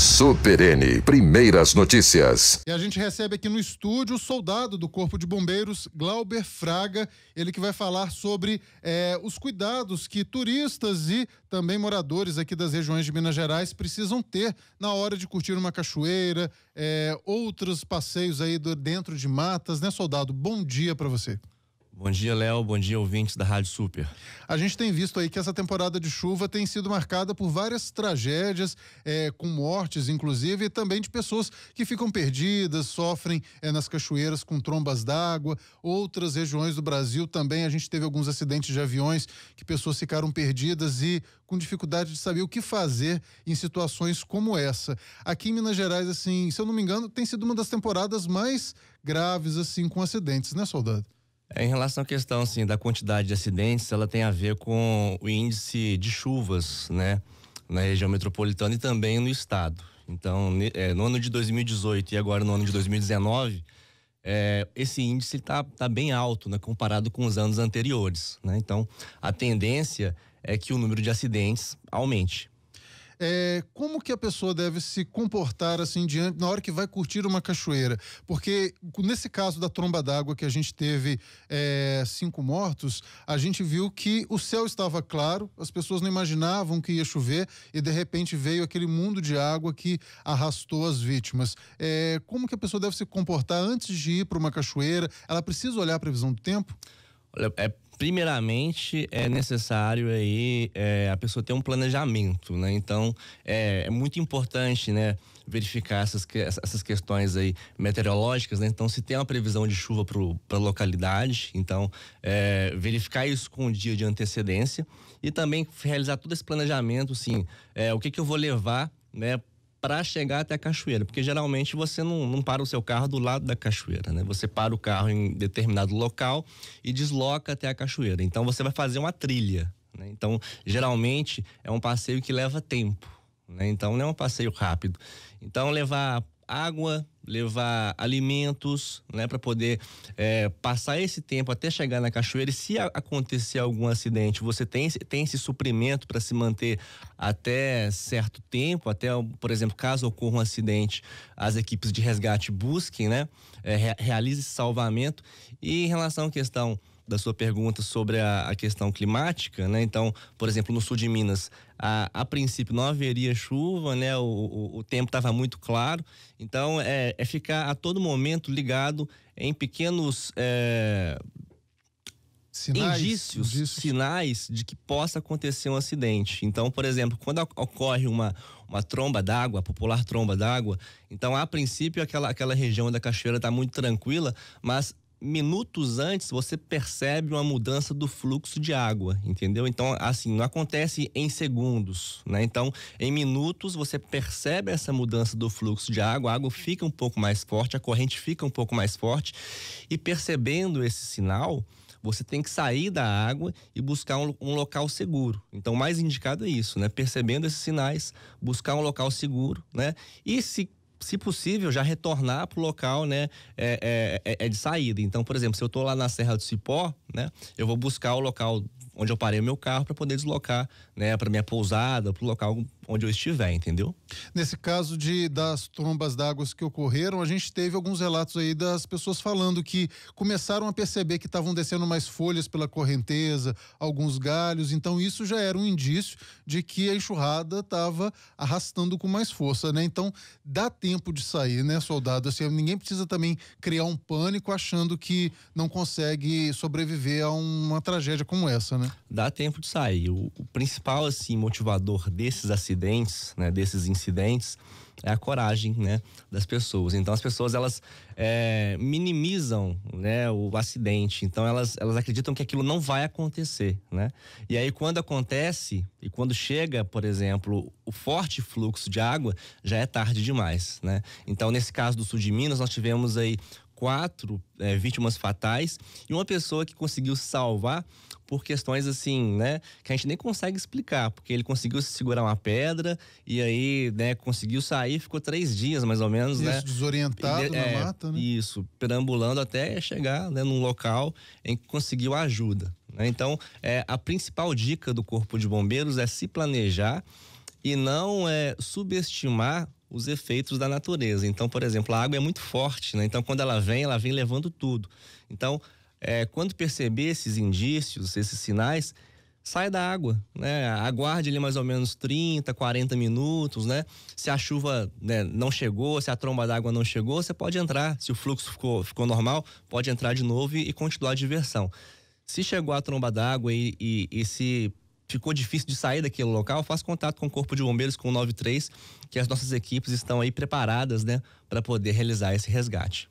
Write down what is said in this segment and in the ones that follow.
Super N, primeiras notícias. E a gente recebe aqui no estúdio o soldado do Corpo de Bombeiros, Glauber Fraga, ele que vai falar sobre é, os cuidados que turistas e também moradores aqui das regiões de Minas Gerais precisam ter na hora de curtir uma cachoeira, é, outros passeios aí do, dentro de matas, né, soldado? Bom dia para você. Bom dia, Léo. Bom dia, ouvintes da Rádio Super. A gente tem visto aí que essa temporada de chuva tem sido marcada por várias tragédias, é, com mortes, inclusive, e também de pessoas que ficam perdidas, sofrem é, nas cachoeiras com trombas d'água. Outras regiões do Brasil também a gente teve alguns acidentes de aviões que pessoas ficaram perdidas e com dificuldade de saber o que fazer em situações como essa. Aqui em Minas Gerais, assim, se eu não me engano, tem sido uma das temporadas mais graves, assim, com acidentes, né, soldado? É, em relação à questão assim, da quantidade de acidentes, ela tem a ver com o índice de chuvas né, na região metropolitana e também no estado. Então, é, no ano de 2018 e agora no ano de 2019, é, esse índice está tá bem alto né, comparado com os anos anteriores. Né? Então, a tendência é que o número de acidentes aumente é, como que a pessoa deve se comportar assim diante na hora que vai curtir uma cachoeira? Porque nesse caso da tromba d'água que a gente teve é, cinco mortos, a gente viu que o céu estava claro, as pessoas não imaginavam que ia chover e de repente veio aquele mundo de água que arrastou as vítimas. É, como que a pessoa deve se comportar antes de ir para uma cachoeira? Ela precisa olhar a previsão do tempo? Olha, é primeiramente é necessário aí é, a pessoa ter um planejamento, né? Então é, é muito importante, né? verificar essas, essas questões aí meteorológicas, né? Então, se tem uma previsão de chuva para a localidade, então é, verificar isso com um dia de antecedência e também realizar todo esse planejamento, sim, é, o que, que eu vou levar né, para chegar até a cachoeira, porque geralmente você não, não para o seu carro do lado da cachoeira, né? Você para o carro em determinado local e desloca até a cachoeira. Então você vai fazer uma trilha, né? Então geralmente é um passeio que leva tempo, né? Então não é um passeio rápido. Então levar água, levar alimentos, né, para poder é, passar esse tempo até chegar na cachoeira. E se acontecer algum acidente, você tem, tem esse suprimento para se manter até certo tempo, até, por exemplo, caso ocorra um acidente, as equipes de resgate busquem, né, é, realize esse salvamento. E em relação à questão da sua pergunta sobre a, a questão climática, né? Então, por exemplo, no sul de Minas, a, a princípio não haveria chuva, né? O, o, o tempo estava muito claro. Então, é, é, ficar a todo momento ligado em pequenos é, sinais, indícios, indícios, sinais de que possa acontecer um acidente. Então, por exemplo, quando ocorre uma, uma tromba d'água, popular tromba d'água, então a princípio aquela, aquela região da cachoeira está muito tranquila, mas minutos antes você percebe uma mudança do fluxo de água, entendeu? Então, assim, não acontece em segundos, né? Então, em minutos você percebe essa mudança do fluxo de água, a água fica um pouco mais forte, a corrente fica um pouco mais forte, e percebendo esse sinal, você tem que sair da água e buscar um, um local seguro. Então, mais indicado é isso, né? Percebendo esses sinais, buscar um local seguro, né? E se se possível, já retornar para o local, né, é, é, é, de saída. Então, por exemplo, se eu estou lá na Serra do Cipó, né, eu vou buscar o local onde eu parei o meu carro para poder deslocar, né, para minha pousada, para o local onde eu estiver, entendeu? Nesse caso de das trombas d'água que ocorreram, a gente teve alguns relatos aí das pessoas falando que começaram a perceber que estavam descendo mais folhas pela correnteza, alguns galhos, então isso já era um indício de que a enxurrada estava arrastando com mais força, né? Então dá tempo de sair, né, soldado? Assim, ninguém precisa também criar um pânico achando que não consegue sobreviver a uma tragédia como essa, né? Dá tempo de sair. O, o principal assim motivador desses acidentes acidentes, né, desses incidentes, é a coragem, né, das pessoas. Então as pessoas elas é, minimizam, né, o acidente. Então elas elas acreditam que aquilo não vai acontecer, né? E aí quando acontece e quando chega, por exemplo, o forte fluxo de água, já é tarde demais, né? Então nesse caso do sul de Minas nós tivemos aí quatro é, vítimas fatais e uma pessoa que conseguiu salvar por questões assim, né, que a gente nem consegue explicar, porque ele conseguiu segurar uma pedra e aí, né, conseguiu sair, ficou três dias mais ou menos, isso, né? Desorientado na é, mata, né? Isso, perambulando até chegar né, num local em que conseguiu ajuda. Né? Então, é, a principal dica do Corpo de Bombeiros é se planejar e não é, subestimar os efeitos da natureza. Então, por exemplo, a água é muito forte, né? Então, quando ela vem, ela vem levando tudo. Então, é, quando perceber esses indícios, esses sinais, sai da água, né? Aguarde ali mais ou menos 30, 40 minutos, né? Se a chuva né, não chegou, se a tromba d'água não chegou, você pode entrar. Se o fluxo ficou, ficou normal, pode entrar de novo e, e continuar a diversão. Se chegou a tromba d'água e, e, e se ficou difícil de sair daquele local, faça contato com o Corpo de Bombeiros, com o 93, que as nossas equipes estão aí preparadas, né, para poder realizar esse resgate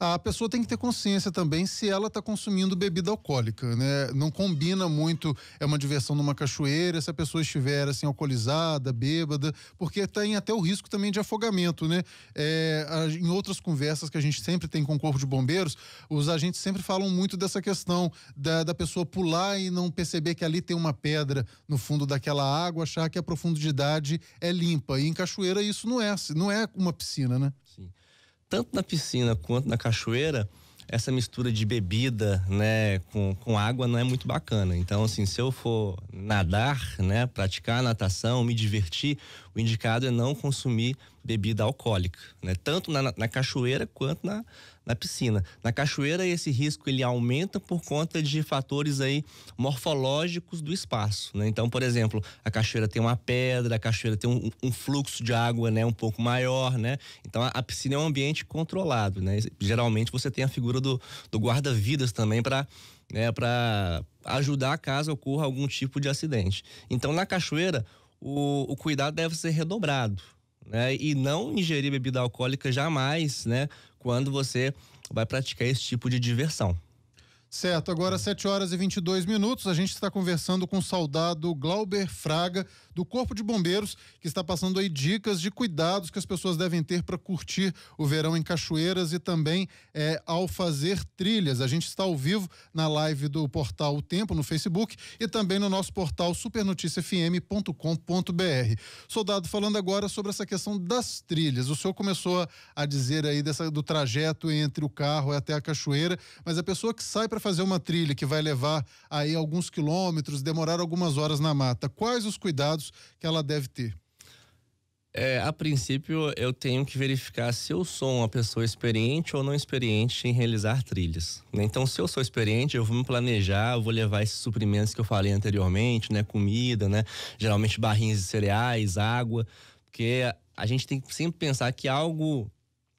a pessoa tem que ter consciência também se ela está consumindo bebida alcoólica, né? Não combina muito, é uma diversão numa cachoeira, se a pessoa estiver assim alcoolizada, bêbada, porque tem tá até o risco também de afogamento, né? É, em outras conversas que a gente sempre tem com o corpo de bombeiros, os agentes sempre falam muito dessa questão da, da pessoa pular e não perceber que ali tem uma pedra no fundo daquela água, achar que a profundidade é limpa. E em cachoeira isso não é, não é uma piscina, né? Sim tanto na piscina quanto na cachoeira, essa mistura de bebida, né, com, com água não é muito bacana. Então, assim, se eu for nadar, né, praticar natação, me divertir, o indicado é não consumir bebida alcoólica, né? Tanto na, na cachoeira quanto na, na piscina. Na cachoeira esse risco ele aumenta por conta de fatores aí morfológicos do espaço, né? Então, por exemplo, a cachoeira tem uma pedra, a cachoeira tem um, um fluxo de água, né, um pouco maior, né? Então a, a, piscina é um ambiente controlado, né? Geralmente você tem a figura do, do guarda-vidas também para né, para ajudar caso ocorra algum tipo de acidente. Então, na cachoeira, o, o cuidado deve ser redobrado. Né? E não ingerir bebida alcoólica jamais, né? Quando você vai praticar esse tipo de diversão. Certo, agora 7 horas e 22 minutos, a gente está conversando com o soldado Glauber Fraga, do Corpo de Bombeiros, que está passando aí dicas de cuidados que as pessoas devem ter para curtir o verão em cachoeiras e também é, ao fazer trilhas. A gente está ao vivo na live do portal O Tempo no Facebook e também no nosso portal supernoticiafm.com.br. Soldado, falando agora sobre essa questão das trilhas, o senhor começou a dizer aí dessa, do trajeto entre o carro até a cachoeira, mas a pessoa que sai para fazer uma trilha que vai levar aí alguns quilômetros, demorar algumas horas na mata, quais os cuidados que ela deve ter? É, a princípio, eu tenho que verificar se eu sou uma pessoa experiente ou não experiente em realizar trilhas. Né? Então, se eu sou experiente, eu vou me planejar, vou levar esses suprimentos que eu falei anteriormente, né? Comida, né? Geralmente barrinhas de cereais, água, porque a gente tem que sempre pensar que algo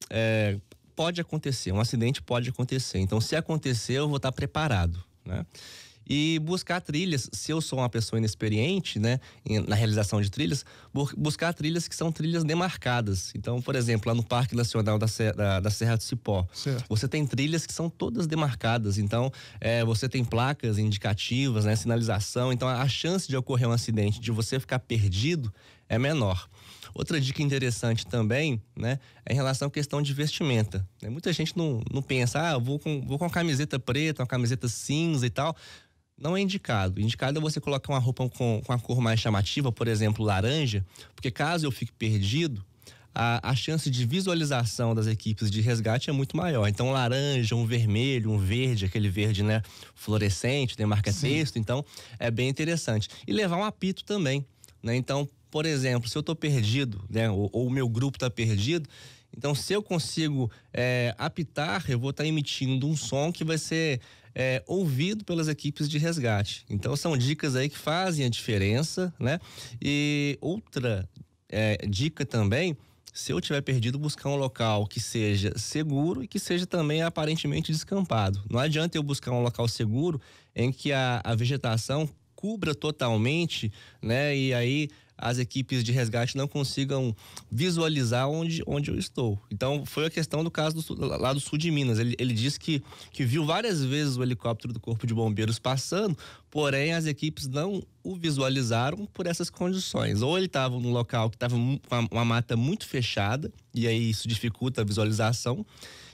é, pode acontecer, um acidente pode acontecer. Então, se acontecer, eu vou estar preparado, né? E buscar trilhas, se eu sou uma pessoa inexperiente, né, na realização de trilhas, buscar trilhas que são trilhas demarcadas. Então, por exemplo, lá no Parque Nacional da, Serra, da, da Serra do Cipó, certo. você tem trilhas que são todas demarcadas. Então, é, você tem placas indicativas, né, sinalização. Então, a chance de ocorrer um acidente, de você ficar perdido, é menor. Outra dica interessante também, né, é em relação à questão de vestimenta. Né? Muita gente não, não pensa, ah, vou com, vou com uma camiseta preta, uma camiseta cinza e tal. Não é indicado. Indicado é você colocar uma roupa com, com a cor mais chamativa, por exemplo, laranja, porque caso eu fique perdido, a, a, chance de visualização das equipes de resgate é muito maior. Então, laranja, um vermelho, um verde, aquele verde, né, fluorescente, tem marca texto, então é bem interessante. E levar um apito também, né? Então, por exemplo, se eu estou perdido, né, ou o meu grupo está perdido, então se eu consigo é, apitar, eu vou estar tá emitindo um som que vai ser é, ouvido pelas equipes de resgate. Então são dicas aí que fazem a diferença, né? E outra é, dica também, se eu tiver perdido, buscar um local que seja seguro e que seja também aparentemente descampado. Não adianta eu buscar um local seguro em que a, a vegetação cubra totalmente, né? E aí as equipes de resgate não consigam visualizar onde, onde eu estou. Então, foi a questão do caso do, lá do sul de Minas. Ele, ele disse que, que viu várias vezes o helicóptero do Corpo de Bombeiros passando, Porém, as equipes não o visualizaram por essas condições. Ou ele estava num local que estava com uma mata muito fechada, e aí isso dificulta a visualização.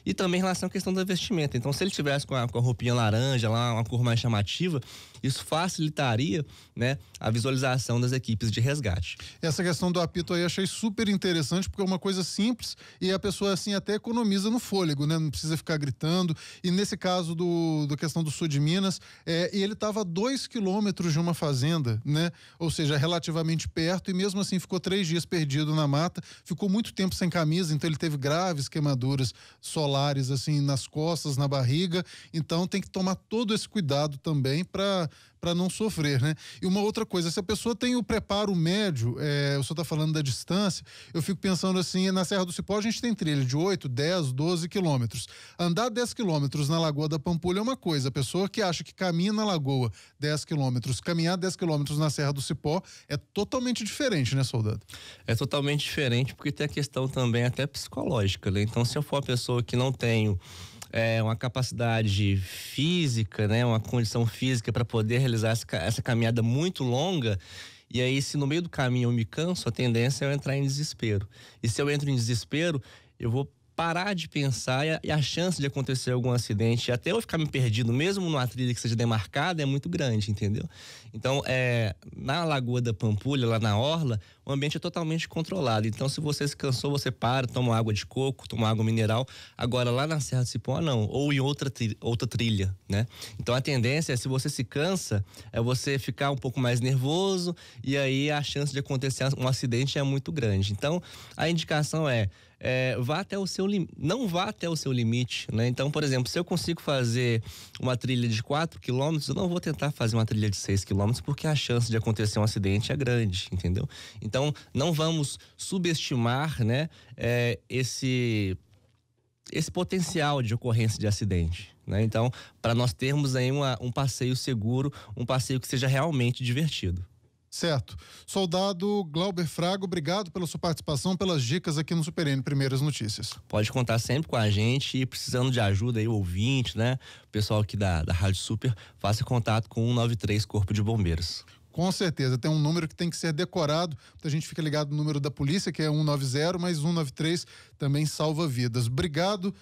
E também em relação à questão da vestimenta. Então, se ele tivesse com a, com a roupinha laranja, lá, uma cor mais chamativa, isso facilitaria né, a visualização das equipes de resgate. Essa questão do apito aí eu achei super interessante, porque é uma coisa simples e a pessoa assim até economiza no fôlego, né? Não precisa ficar gritando. E nesse caso do, do questão do sul de Minas, é, ele estava dois dois quilômetros de uma fazenda, né? Ou seja, relativamente perto, e mesmo assim ficou três dias perdido na mata, ficou muito tempo sem camisa, então ele teve graves queimaduras solares, assim, nas costas, na barriga. Então tem que tomar todo esse cuidado também para para não sofrer, né? E uma outra coisa, se a pessoa tem o preparo médio, é, o senhor está falando da distância, eu fico pensando assim, na Serra do Cipó a gente tem trilha de 8, 10, 12 quilômetros. Andar 10 quilômetros na Lagoa da Pampulha é uma coisa, a pessoa que acha que caminha na Lagoa 10 quilômetros, caminhar 10 quilômetros na Serra do Cipó é totalmente diferente, né, soldado? É totalmente diferente porque tem a questão também até psicológica, né? Então, se eu for uma pessoa que não tenho é, uma capacidade física, né, uma condição física para poder realizar essa, essa caminhada muito longa, e aí, se no meio do caminho eu me canso, a tendência é eu entrar em desespero. E se eu entro em desespero, eu vou parar de pensar e a, chance de acontecer algum acidente, até eu ficar me perdido, mesmo numa trilha que seja demarcada, é muito grande, entendeu? Então, é, na Lagoa da Pampulha, lá na Orla, o ambiente é totalmente controlado. Então, se você se cansou, você para, toma água de coco, toma água mineral. Agora, lá na Serra do Cipó, não. Ou em outra, outra trilha, né? Então, a tendência é, se você se cansa, é você ficar um pouco mais nervoso e aí a chance de acontecer um acidente é muito grande. Então, a indicação é é, vá até o seu não vá até o seu limite, né? Então, por exemplo, se eu consigo fazer uma trilha de 4 km, eu não vou tentar fazer uma trilha de 6 km porque a chance de acontecer um acidente é grande, entendeu? Então, não vamos subestimar, né, é, esse esse potencial de ocorrência de acidente. Né? Então, para nós termos aí uma, um passeio seguro, um passeio que seja realmente divertido. Certo. Soldado Glauber Frago, obrigado pela sua participação, pelas dicas aqui no Super N Primeiras Notícias. Pode contar sempre com a gente e precisando de ajuda aí, ouvinte, né? O pessoal aqui da, da Rádio Super, faça contato com 193 Corpo de Bombeiros. Com certeza, tem um número que tem que ser decorado. A gente fica ligado no número da polícia, que é 190, mas 193 também salva vidas. Obrigado